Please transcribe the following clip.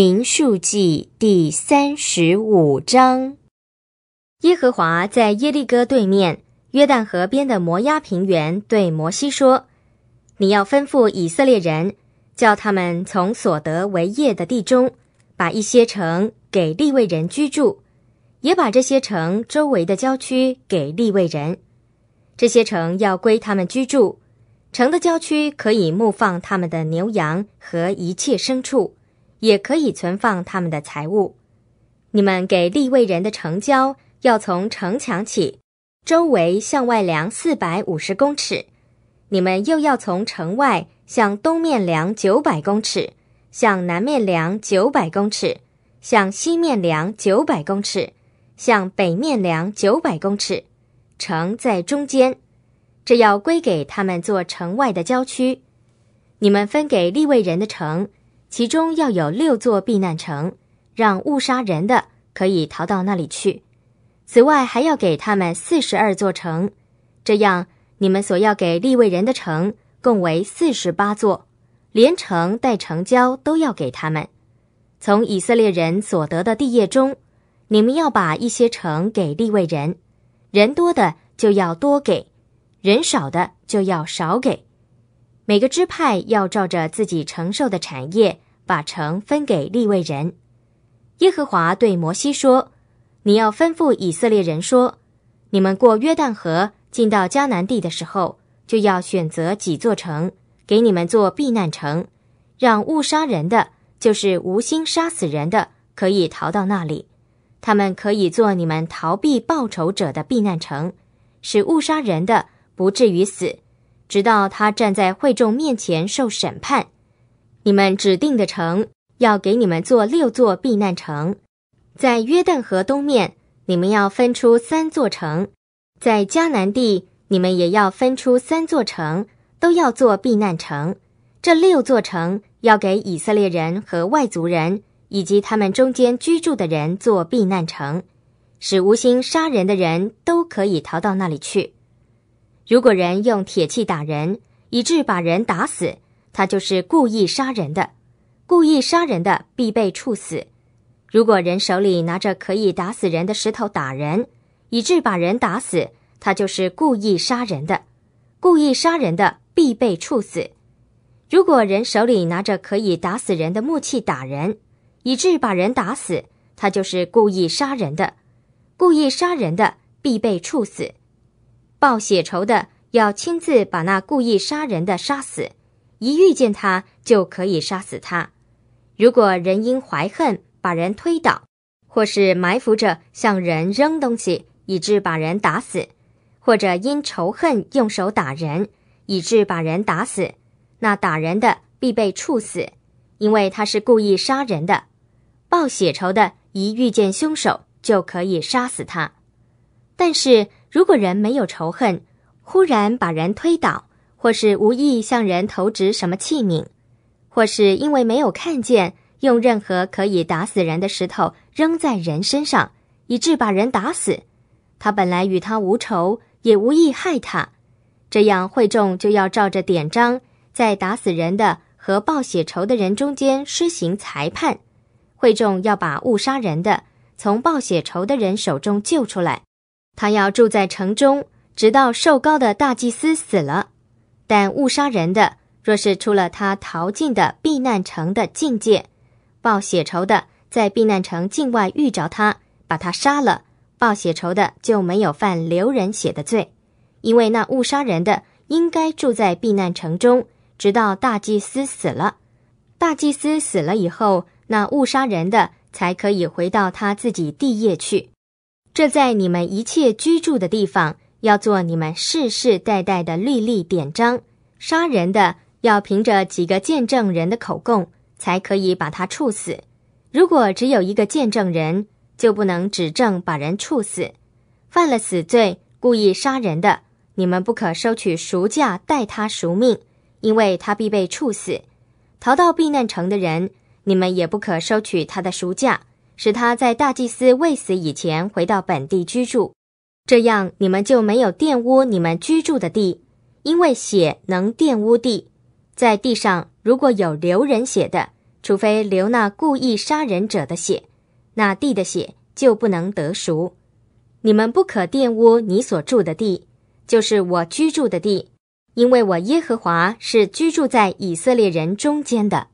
《民数记》第三十五章，耶和华在耶利哥对面约旦河边的摩押平原对摩西说：“你要吩咐以色列人，叫他们从所得为业的地中，把一些城给利未人居住，也把这些城周围的郊区给利未人。这些城要归他们居住，城的郊区可以牧放他们的牛羊和一切牲畜。”也可以存放他们的财物。你们给立位人的城郊要从城墙起，周围向外量四百五十公尺。你们又要从城外向东面量九百公尺，向南面量九百公尺，向西面量九百公尺，向北面量九百公尺。城在中间，这要归给他们做城外的郊区。你们分给立位人的城。其中要有六座避难城，让误杀人的可以逃到那里去。此外，还要给他们四十二座城，这样你们所要给利未人的城共为四十八座，连城带城郊都要给他们。从以色列人所得的地业中，你们要把一些城给利未人，人多的就要多给，人少的就要少给。每个支派要照着自己承受的产业，把城分给立位人。耶和华对摩西说：“你要吩咐以色列人说，你们过约旦河进到迦南地的时候，就要选择几座城给你们做避难城，让误杀人的，就是无心杀死人的，可以逃到那里。他们可以做你们逃避报仇者的避难城，使误杀人的不至于死。”直到他站在会众面前受审判，你们指定的城要给你们做六座避难城，在约旦河东面，你们要分出三座城，在迦南地，你们也要分出三座城，都要做避难城。这六座城要给以色列人和外族人以及他们中间居住的人做避难城，使无心杀人的人都可以逃到那里去。如果人用铁器打人，以致把人打死，他就是故意杀人的，故意杀人的必被处死。如果人手里拿着可以打死人的石头打人，以致把人打死，他就是故意杀人的，故意杀人的必被处死。如果人手里拿着可以打死人的木器打人，以致把人打死，他就是故意杀人的，故意杀人的必被处死。报血仇的要亲自把那故意杀人的杀死，一遇见他就可以杀死他。如果人因怀恨把人推倒，或是埋伏着向人扔东西，以致把人打死，或者因仇恨用手打人，以致把人打死，那打人的必被处死，因为他是故意杀人的。报血仇的，一遇见凶手就可以杀死他，但是。如果人没有仇恨，忽然把人推倒，或是无意向人投掷什么器皿，或是因为没有看见，用任何可以打死人的石头扔在人身上，以致把人打死，他本来与他无仇，也无意害他，这样会众就要照着典章，在打死人的和报血仇的人中间施行裁判，会众要把误杀人的从报血仇的人手中救出来。他要住在城中，直到瘦高的大祭司死了。但误杀人的，若是出了他逃进的避难城的境界，报血仇的在避难城境外遇着他，把他杀了，报血仇的就没有犯留人血的罪，因为那误杀人的应该住在避难城中，直到大祭司死了。大祭司死了以后，那误杀人的才可以回到他自己地业去。这在你们一切居住的地方，要做你们世世代代的律例典章。杀人的要凭着几个见证人的口供，才可以把他处死。如果只有一个见证人，就不能指证把人处死。犯了死罪、故意杀人的，你们不可收取赎价代他赎命，因为他必被处死。逃到避难城的人，你们也不可收取他的赎价。使他在大祭司未死以前回到本地居住，这样你们就没有玷污你们居住的地，因为血能玷污地。在地上如果有流人血的，除非流那故意杀人者的血，那地的血就不能得赎。你们不可玷污你所住的地，就是我居住的地，因为我耶和华是居住在以色列人中间的。